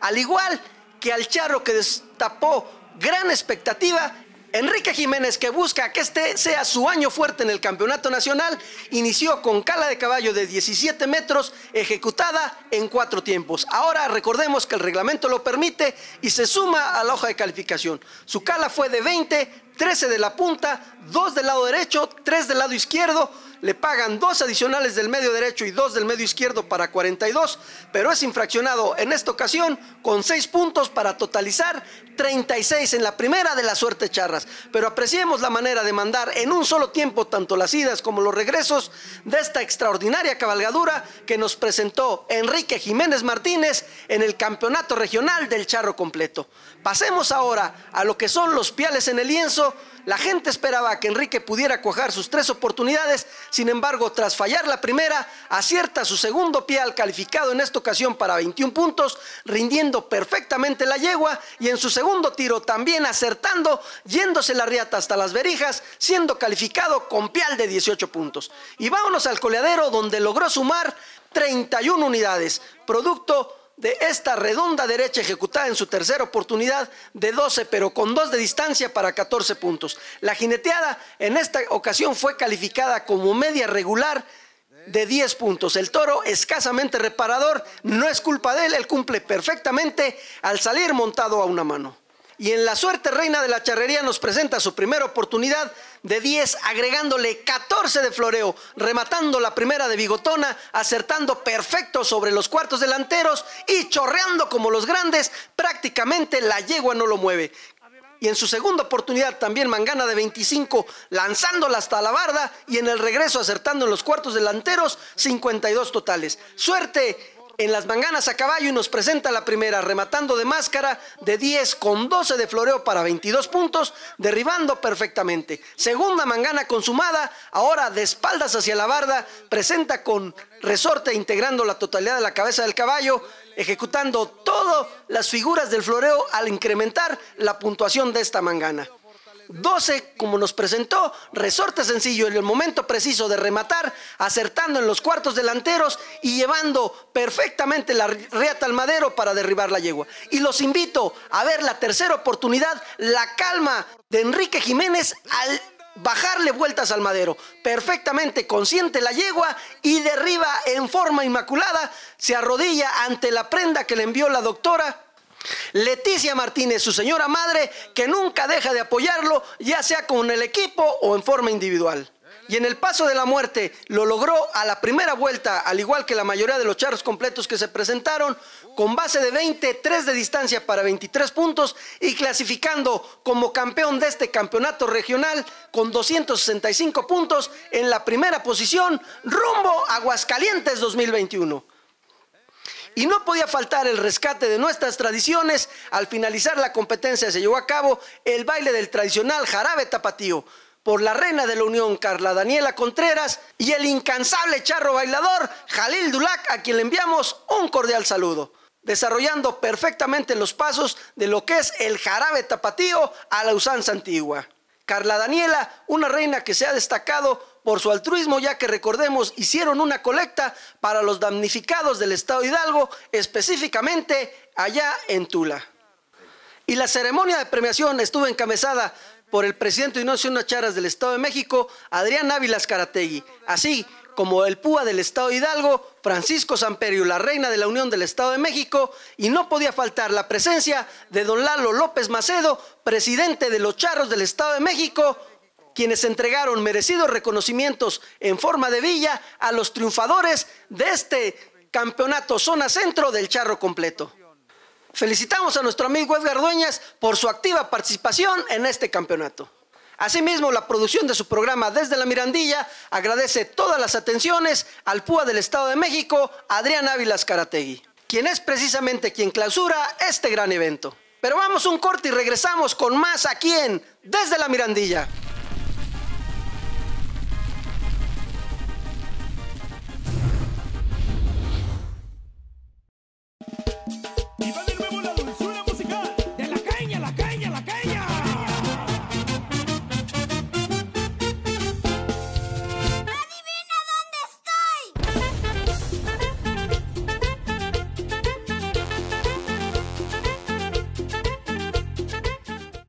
Al igual que al charro que destapó gran expectativa, Enrique Jiménez, que busca que este sea su año fuerte en el campeonato nacional, inició con cala de caballo de 17 metros, ejecutada en cuatro tiempos. Ahora recordemos que el reglamento lo permite y se suma a la hoja de calificación. Su cala fue de 20, 13 de la punta, 2 del lado derecho, 3 del lado izquierdo. Le pagan 2 adicionales del medio derecho y 2 del medio izquierdo para 42, pero es infraccionado en esta ocasión con 6 puntos para totalizar 36 en la primera de la suerte charras. Pero apreciemos la manera de mandar en un solo tiempo tanto las idas como los regresos de esta extraordinaria cabalgadura que nos presentó Enrique Jiménez Martínez en el Campeonato Regional del Charro Completo. Pasemos ahora a lo que son los piales en el lienzo la gente esperaba que Enrique pudiera cuajar sus tres oportunidades, sin embargo, tras fallar la primera, acierta su segundo pial al calificado en esta ocasión para 21 puntos, rindiendo perfectamente la yegua y en su segundo tiro también acertando, yéndose la riata hasta las verijas, siendo calificado con pial de 18 puntos. Y vámonos al coleadero donde logró sumar 31 unidades, producto de esta redonda derecha ejecutada en su tercera oportunidad de 12, pero con dos de distancia para 14 puntos. La jineteada en esta ocasión fue calificada como media regular de 10 puntos. El toro escasamente reparador, no es culpa de él, él cumple perfectamente al salir montado a una mano y en la suerte reina de la charrería nos presenta su primera oportunidad de 10 agregándole 14 de floreo, rematando la primera de bigotona, acertando perfecto sobre los cuartos delanteros y chorreando como los grandes, prácticamente la yegua no lo mueve. Y en su segunda oportunidad también Mangana de 25, lanzándola hasta la barda y en el regreso acertando en los cuartos delanteros, 52 totales. Suerte en las manganas a caballo y nos presenta la primera, rematando de máscara de 10 con 12 de floreo para 22 puntos, derribando perfectamente. Segunda mangana consumada, ahora de espaldas hacia la barda, presenta con resorte integrando la totalidad de la cabeza del caballo, ejecutando todas las figuras del floreo al incrementar la puntuación de esta mangana. 12, como nos presentó, resorte sencillo en el momento preciso de rematar, acertando en los cuartos delanteros y llevando perfectamente la reata al madero para derribar la yegua. Y los invito a ver la tercera oportunidad, la calma de Enrique Jiménez al bajarle vueltas al madero. Perfectamente consciente la yegua y derriba en forma inmaculada, se arrodilla ante la prenda que le envió la doctora Leticia Martínez, su señora madre, que nunca deja de apoyarlo, ya sea con el equipo o en forma individual. Y en el paso de la muerte lo logró a la primera vuelta, al igual que la mayoría de los charros completos que se presentaron, con base de 20, 3 de distancia para 23 puntos y clasificando como campeón de este campeonato regional con 265 puntos en la primera posición rumbo a Aguascalientes 2021. Y no podía faltar el rescate de nuestras tradiciones. Al finalizar la competencia se llevó a cabo el baile del tradicional jarabe tapatío por la reina de la Unión Carla Daniela Contreras y el incansable charro bailador Jalil Dulac a quien le enviamos un cordial saludo desarrollando perfectamente los pasos de lo que es el jarabe tapatío a la usanza antigua. Carla Daniela, una reina que se ha destacado por su altruismo, ya que recordemos hicieron una colecta para los damnificados del Estado Hidalgo, específicamente allá en Tula. Y la ceremonia de premiación estuvo encabezada por el presidente de Charas del Estado de México, Adrián Ávila Carategui, así como el PUA del Estado Hidalgo, Francisco Samperio, la reina de la Unión del Estado de México, y no podía faltar la presencia de don Lalo López Macedo, presidente de los Charros del Estado de México, quienes entregaron merecidos reconocimientos en forma de villa a los triunfadores de este campeonato zona centro del charro completo. Felicitamos a nuestro amigo Edgar Dueñas por su activa participación en este campeonato. Asimismo, la producción de su programa Desde la Mirandilla agradece todas las atenciones al Púa del Estado de México, Adrián Ávila Carategui, quien es precisamente quien clausura este gran evento. Pero vamos un corte y regresamos con más a en Desde la Mirandilla.